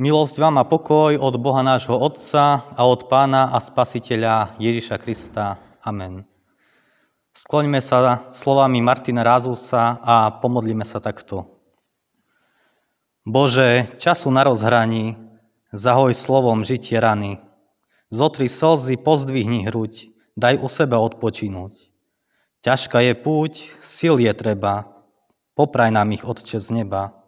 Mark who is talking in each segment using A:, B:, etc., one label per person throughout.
A: Milosť vám a pokoj od Boha nášho Otca a od Pána a Spasiteľa Ježiša Krista. Amen. Skloňme sa slovami Martina Rázusa a pomodlíme sa takto. Bože, času na rozhraní, zahoj slovom žitie rany. Zotri slzy, pozdvihni hruď, daj u seba odpočinúť. Ťažká je púť, sil je treba, popraj nám ich, Otče, z neba.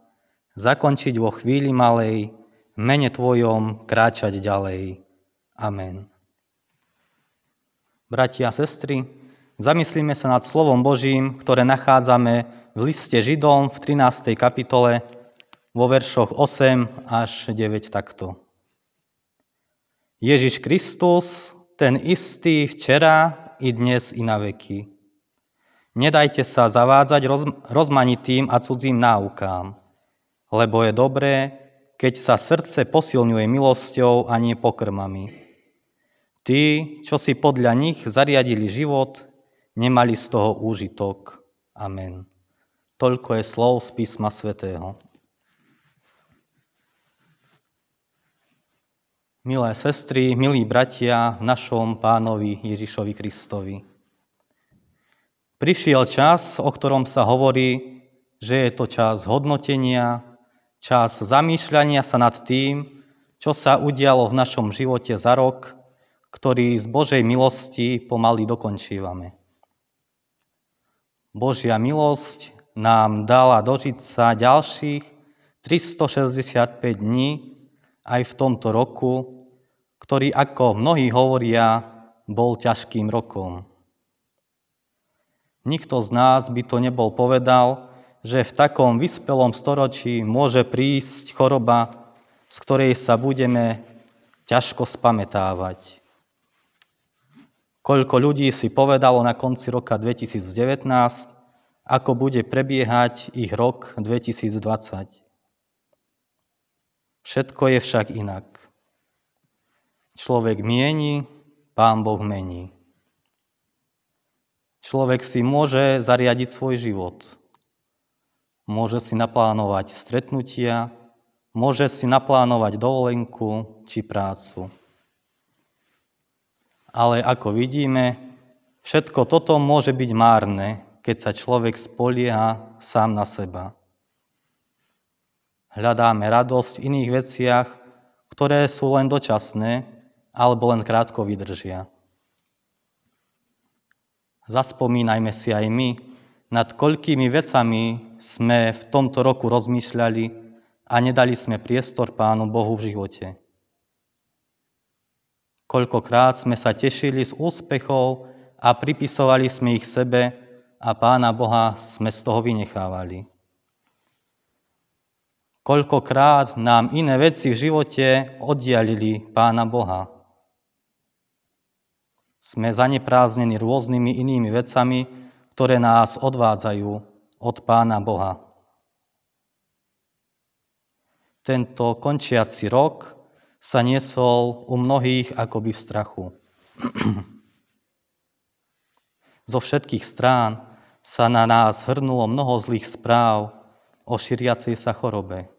A: Zakončiť vo chvíli malej, mene Tvojom kráčať ďalej. Amen. Bratia a sestry, zamyslíme sa nad slovom Božím, ktoré nachádzame v liste Židom v 13. kapitole vo veršoch 8 až 9 takto. Ježiš Kristus, ten istý včera i dnes i na veky. Nedajte sa zavádzať rozmanitým a cudzím náukám, lebo je dobré, keď sa srdce posilňuje milosťou a nie pokrmami. Tí, čo si podľa nich zariadili život, nemali z toho úžitok. Amen. Toľko je slov z písma svätého. Milé sestry, milí bratia v našom pánovi Ježišovi Kristovi. Prišiel čas, o ktorom sa hovorí, že je to čas hodnotenia, čas zamýšľania sa nad tým, čo sa udialo v našom živote za rok, ktorý z Božej milosti pomaly dokončívame. Božia milosť nám dala dožiť sa ďalších 365 dní aj v tomto roku, ktorý, ako mnohí hovoria, bol ťažkým rokom. Nikto z nás by to nebol povedal, že v takom vyspelom storočí môže prísť choroba, z ktorej sa budeme ťažko spametávať. Koľko ľudí si povedalo na konci roka 2019, ako bude prebiehať ich rok 2020. Všetko je však inak. Človek mieni, pán Boh mení. Človek si môže zariadiť svoj život – môže si naplánovať stretnutia, môže si naplánovať dovolenku či prácu. Ale ako vidíme, všetko toto môže byť márne, keď sa človek spolieha sám na seba. Hľadáme radosť v iných veciach, ktoré sú len dočasné alebo len krátko vydržia. Zaspomínajme si aj my, nad koľkými vecami sme v tomto roku rozmýšľali a nedali sme priestor Pánu Bohu v živote. Koľkokrát sme sa tešili z úspechov a pripisovali sme ich sebe a Pána Boha sme z toho vynechávali. Koľkokrát nám iné veci v živote oddialili Pána Boha. Sme zanepráznení rôznymi inými vecami, ktoré nás odvádzajú od Pána Boha. Tento končiaci rok sa nesol u mnohých akoby v strachu. Zo všetkých strán sa na nás hrnulo mnoho zlých správ o širiacej sa chorobe.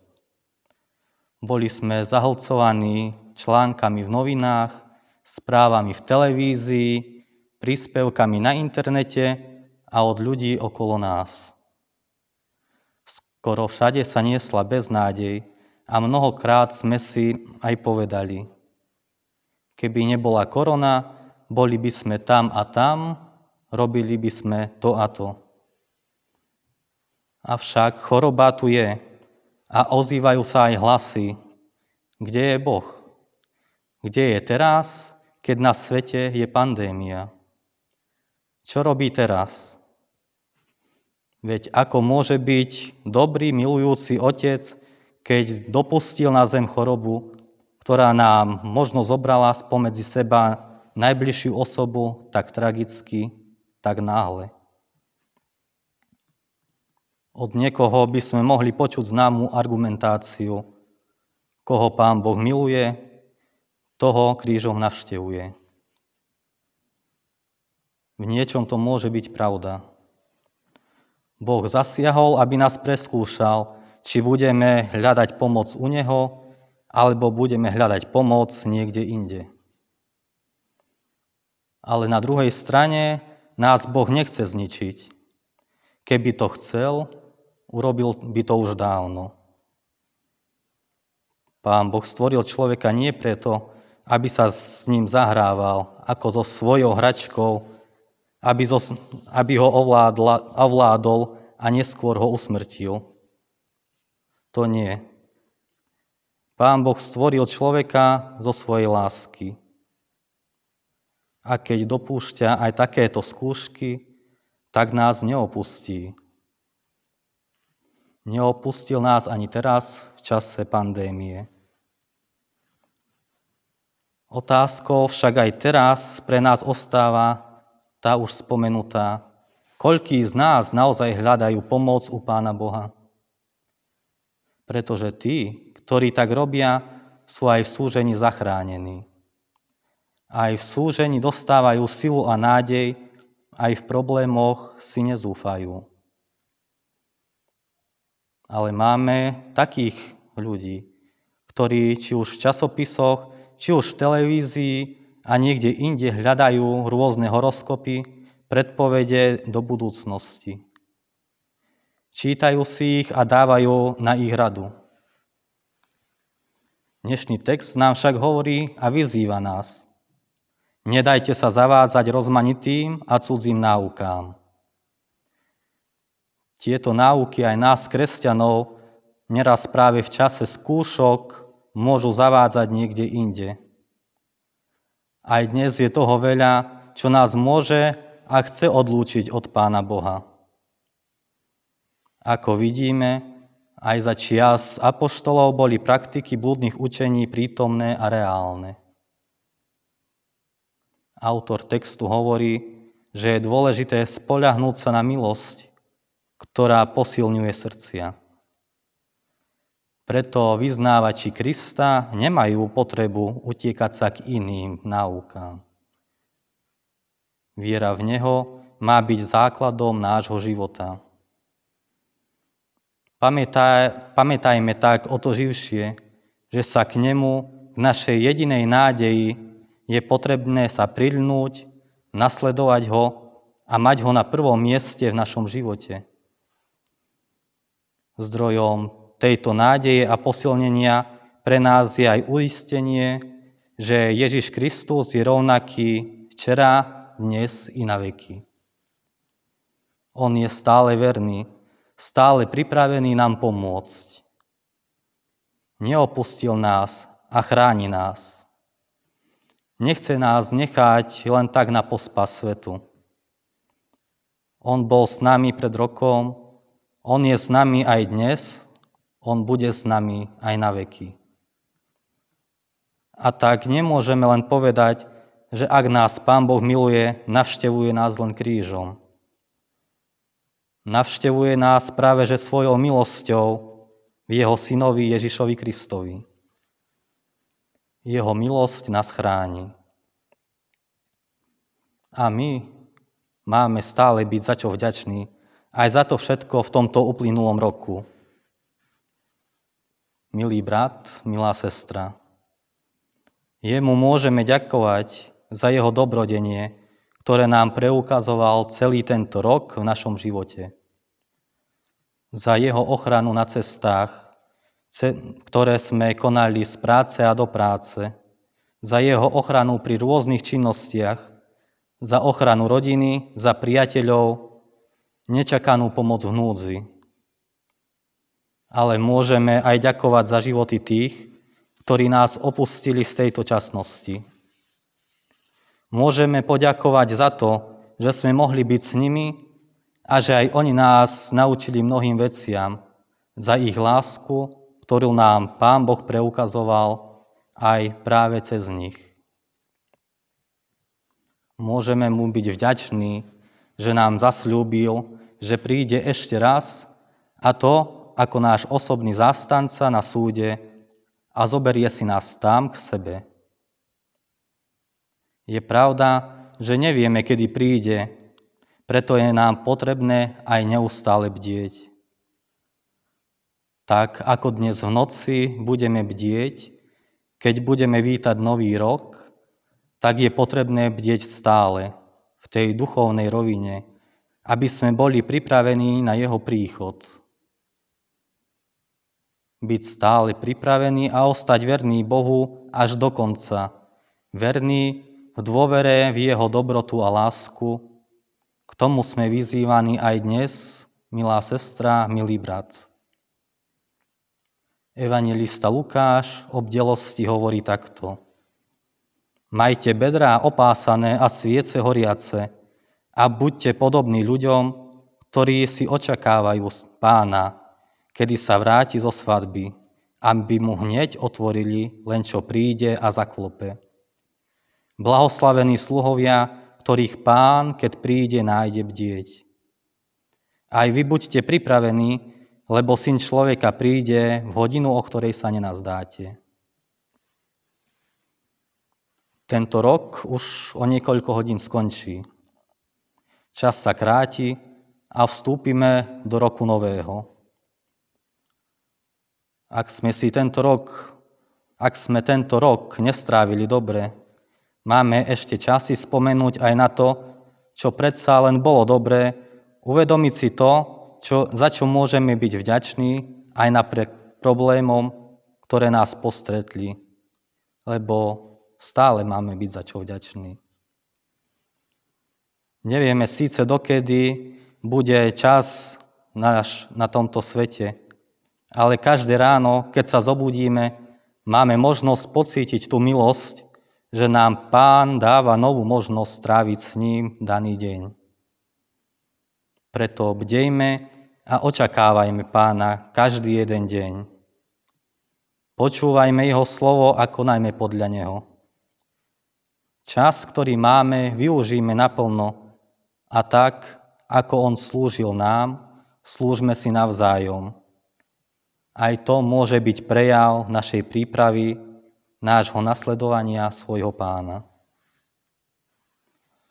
A: Boli sme zahlcovaní článkami v novinách, správami v televízii, príspevkami na internete a od ľudí okolo nás skoro všade sa niesla beznádej a mnohokrát sme si aj povedali, keby nebola korona, boli by sme tam a tam, robili by sme to a to. Avšak choroba tu je a ozývajú sa aj hlasy, kde je Boh, kde je teraz, keď na svete je pandémia. Čo robí teraz? Veď ako môže byť dobrý, milujúci otec, keď dopustil na zem chorobu, ktorá nám možno zobrala spomedzi seba najbližšiu osobu tak tragicky, tak náhle. Od niekoho by sme mohli počuť známu argumentáciu, koho pán Boh miluje, toho krížom navštevuje. V niečom to môže byť pravda. Boh zasiahol, aby nás preskúšal, či budeme hľadať pomoc u Neho, alebo budeme hľadať pomoc niekde inde. Ale na druhej strane nás Boh nechce zničiť. Keby to chcel, urobil by to už dávno. Pán Boh stvoril človeka nie preto, aby sa s ním zahrával ako so svojou hračkou, aby, zo, aby ho ovládla, ovládol a neskôr ho usmrtil. To nie. Pán Boh stvoril človeka zo svojej lásky. A keď dopúšťa aj takéto skúšky, tak nás neopustí. Neopustil nás ani teraz v čase pandémie. Otázkou však aj teraz pre nás ostáva, tá už spomenutá. koľký z nás naozaj hľadajú pomoc u Pána Boha? Pretože tí, ktorí tak robia, sú aj v súžení zachránení. Aj v súžení dostávajú silu a nádej, aj v problémoch si nezúfajú. Ale máme takých ľudí, ktorí či už v časopisoch, či už v televízii, a niekde inde hľadajú rôzne horoskopy, predpovede do budúcnosti. Čítajú si ich a dávajú na ich radu. Dnešný text nám však hovorí a vyzýva nás. Nedajte sa zavádzať rozmanitým a cudzím náukám. Tieto náuky aj nás, kresťanov, neraz práve v čase skúšok môžu zavádzať niekde inde aj dnes je toho veľa, čo nás môže a chce odlúčiť od Pána Boha. Ako vidíme, aj za čias apoštolov boli praktiky blúdnych učení prítomné a reálne. Autor textu hovorí, že je dôležité spoľahnúť sa na milosť, ktorá posilňuje srdcia. Preto vyznávači Krista nemajú potrebu utiekať sa k iným náukám. Viera v Neho má byť základom nášho života. Pamätaj, pamätajme tak o to živšie, že sa k Nemu, k našej jedinej nádeji, je potrebné sa prilnúť, nasledovať Ho a mať Ho na prvom mieste v našom živote. Zdrojom tejto nádeje a posilnenia pre nás je aj uistenie, že Ježiš Kristus je rovnaký včera, dnes i na veky. On je stále verný, stále pripravený nám pomôcť. Neopustil nás a chráni nás. Nechce nás nechať len tak na pospa svetu. On bol s nami pred rokom, on je s nami aj dnes on bude s nami aj na veky. A tak nemôžeme len povedať, že ak nás Pán Boh miluje, navštevuje nás len krížom. Navštevuje nás práve že svojou milosťou v Jeho synovi Ježišovi Kristovi. Jeho milosť nás chráni. A my máme stále byť za čo vďační aj za to všetko v tomto uplynulom roku milý brat, milá sestra. Jemu môžeme ďakovať za jeho dobrodenie, ktoré nám preukazoval celý tento rok v našom živote. Za jeho ochranu na cestách, ktoré sme konali z práce a do práce. Za jeho ochranu pri rôznych činnostiach. Za ochranu rodiny, za priateľov, nečakanú pomoc v núdzi ale môžeme aj ďakovať za životy tých, ktorí nás opustili z tejto časnosti. Môžeme poďakovať za to, že sme mohli byť s nimi a že aj oni nás naučili mnohým veciam, za ich lásku, ktorú nám Pán Boh preukazoval aj práve cez nich. Môžeme mu byť vďační, že nám zasľúbil, že príde ešte raz a to, ako náš osobný zastanca na súde a zoberie si nás tam k sebe. Je pravda, že nevieme, kedy príde, preto je nám potrebné aj neustále bdieť. Tak ako dnes v noci budeme bdieť, keď budeme vítať nový rok, tak je potrebné bdieť stále v tej duchovnej rovine, aby sme boli pripravení na jeho príchod byť stále pripravený a ostať verný Bohu až do konca. Verný v dôvere v jeho dobrotu a lásku. K tomu sme vyzývaní aj dnes, milá sestra, milý brat. Evangelista Lukáš o bdelosti hovorí takto. Majte bedrá opásané a sviece horiace a buďte podobní ľuďom, ktorí si očakávajú pána, kedy sa vráti zo svadby, aby mu hneď otvorili, len čo príde a zaklope. Blahoslavení sluhovia, ktorých pán, keď príde, nájde bdieť. Aj vy buďte pripravení, lebo syn človeka príde v hodinu, o ktorej sa nenazdáte. Tento rok už o niekoľko hodín skončí. Čas sa kráti a vstúpime do roku nového ak sme si tento rok, ak sme tento rok nestrávili dobre, máme ešte časy spomenúť aj na to, čo predsa len bolo dobré, uvedomiť si to, čo, za čo môžeme byť vďační aj napriek problémom, ktoré nás postretli, lebo stále máme byť za čo vďační. Nevieme síce, dokedy bude čas náš na tomto svete, ale každé ráno, keď sa zobudíme, máme možnosť pocítiť tú milosť, že nám Pán dáva novú možnosť stráviť s ním daný deň. Preto bdejme a očakávajme Pána každý jeden deň. Počúvajme Jeho slovo a konajme podľa Neho. Čas, ktorý máme, využíme naplno a tak, ako On slúžil nám, slúžme si navzájom. Aj to môže byť prejav našej prípravy, nášho nasledovania svojho pána.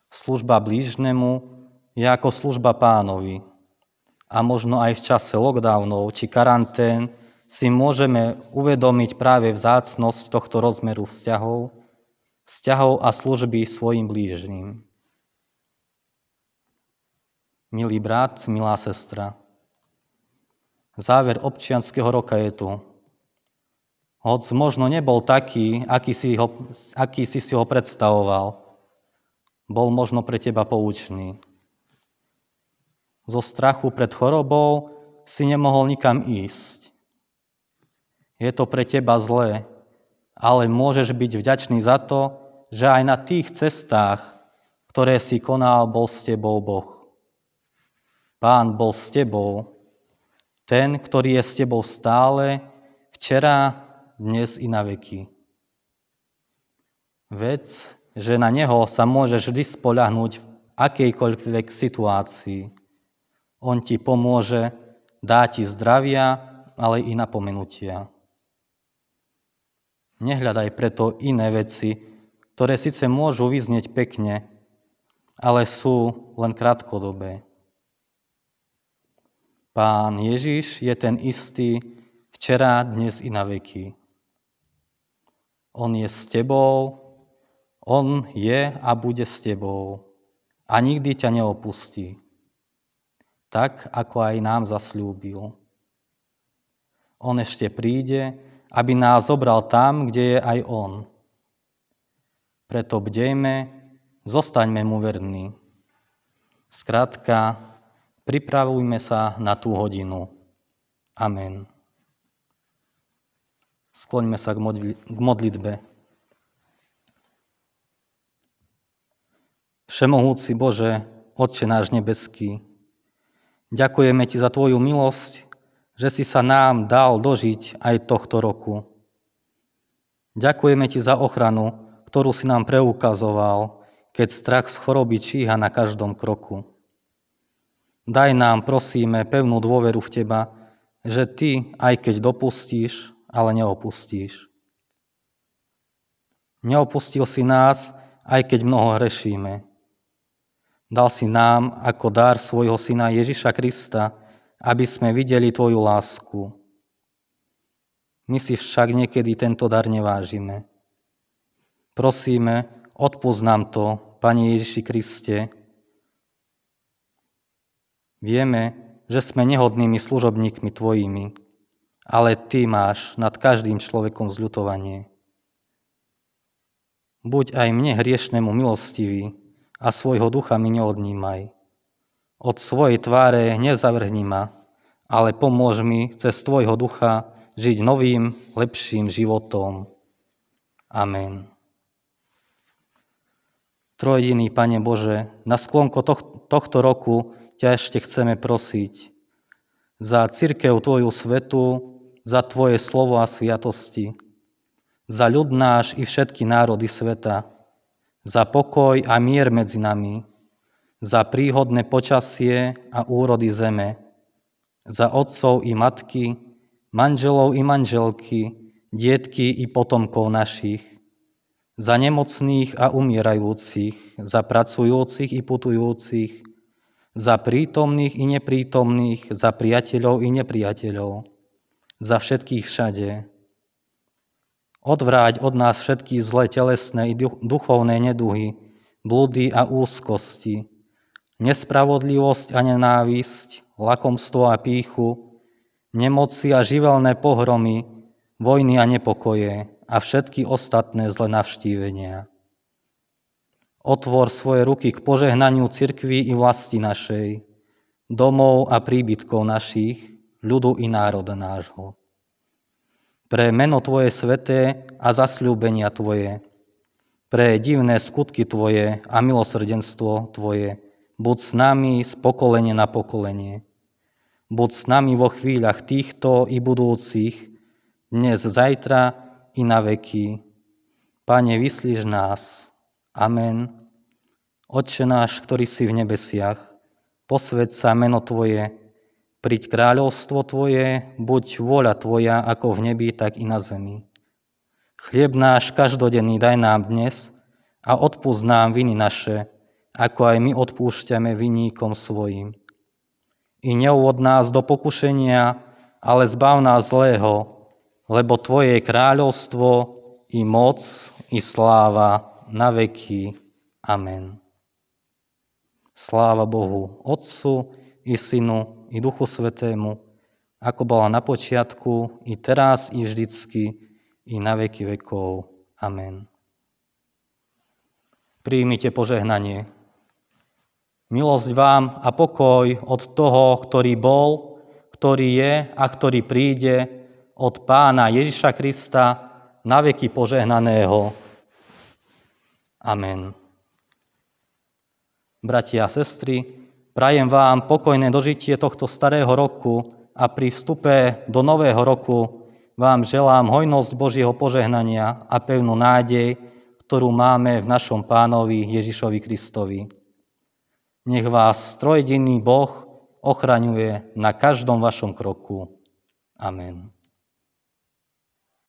A: Služba blížnemu je ako služba pánovi. A možno aj v čase lockdownov či karantén si môžeme uvedomiť práve vzácnosť tohto rozmeru vzťahov, vzťahov a služby svojim blížným. Milý brat, milá sestra, Záver občianského roka je tu. Hoc možno nebol taký, aký si, ho, aký si si ho predstavoval, bol možno pre teba poučný. Zo strachu pred chorobou si nemohol nikam ísť. Je to pre teba zlé, ale môžeš byť vďačný za to, že aj na tých cestách, ktoré si konal, bol s tebou Boh. Pán bol s tebou ten, ktorý je s tebou stále, včera, dnes i na veky. Vec, že na Neho sa môžeš vždy spolahnuť v akejkoľvek situácii. On ti pomôže, dá ti zdravia, ale i napomenutia. Nehľadaj preto iné veci, ktoré síce môžu vyznieť pekne, ale sú len krátkodobé. Pán Ježiš je ten istý včera, dnes i na veky. On je s tebou, on je a bude s tebou a nikdy ťa neopustí, tak ako aj nám zasľúbil. On ešte príde, aby nás zobral tam, kde je aj on. Preto bdejme, zostaňme mu verní. Skratka, Pripravujme sa na tú hodinu. Amen. Skloňme sa k, modlitbe. Všemohúci Bože, Otče náš nebeský, ďakujeme Ti za Tvoju milosť, že si sa nám dal dožiť aj tohto roku. Ďakujeme Ti za ochranu, ktorú si nám preukazoval, keď strach z choroby číha na každom kroku. Daj nám, prosíme, pevnú dôveru v Teba, že Ty, aj keď dopustíš, ale neopustíš. Neopustil si nás, aj keď mnoho hrešíme. Dal si nám ako dar svojho syna Ježiša Krista, aby sme videli Tvoju lásku. My si však niekedy tento dar nevážime. Prosíme, odpúsť nám to, Pane Ježiši Kriste, Vieme, že sme nehodnými služobníkmi tvojimi, ale ty máš nad každým človekom zľutovanie. Buď aj mne hriešnemu milostivý a svojho ducha mi neodnímaj. Od svojej tváre nezavrhni ma, ale pomôž mi cez tvojho ducha žiť novým, lepším životom. Amen. Trojediný Pane Bože, na sklonko tohto roku ťa ešte chceme prosiť za církev Tvoju svetu, za Tvoje slovo a sviatosti, za ľud náš i všetky národy sveta, za pokoj a mier medzi nami, za príhodné počasie a úrody zeme, za otcov i matky, manželov i manželky, dietky i potomkov našich, za nemocných a umierajúcich, za pracujúcich i putujúcich, za prítomných i neprítomných, za priateľov i nepriateľov, za všetkých všade. Odvráť od nás všetky zlé telesné i duchovné neduhy, blúdy a úzkosti, nespravodlivosť a nenávisť, lakomstvo a píchu, nemoci a živelné pohromy, vojny a nepokoje a všetky ostatné zlé navštívenia. Otvor svoje ruky k požehnaniu cirkvy i vlasti našej, domov a príbytkov našich, ľudu i národa nášho. Pre meno Tvoje sveté a zasľúbenia Tvoje, pre divné skutky Tvoje a milosrdenstvo Tvoje, buď s nami z pokolenia na pokolenie. Buď s nami vo chvíľach týchto i budúcich, dnes, zajtra i na veky. Pane, vyslíš nás, Amen. Otče náš, ktorý si v nebesiach, posved sa meno Tvoje, Priď kráľovstvo Tvoje, buď vôľa Tvoja ako v nebi, tak i na zemi. Chlieb náš každodenný daj nám dnes a odpúsť nám viny naše, ako aj my odpúšťame vinníkom svojim. I neuvod nás do pokušenia, ale zbav nás zlého, lebo Tvoje je kráľovstvo, i moc, i sláva, na veky. Amen. Sláva Bohu Otcu i Synu i Duchu Svetému, ako bola na počiatku, i teraz, i vždycky, i na veky vekov. Amen. Príjmite požehnanie. Milosť vám a pokoj od toho, ktorý bol, ktorý je a ktorý príde, od Pána Ježiša Krista, na veky požehnaného. Amen. Bratia a sestry, prajem vám pokojné dožitie tohto starého roku a pri vstupe do nového roku vám želám hojnosť Božieho požehnania a pevnú nádej, ktorú máme v našom pánovi Ježišovi Kristovi. Nech vás trojdenný Boh ochraňuje na každom vašom kroku. Amen.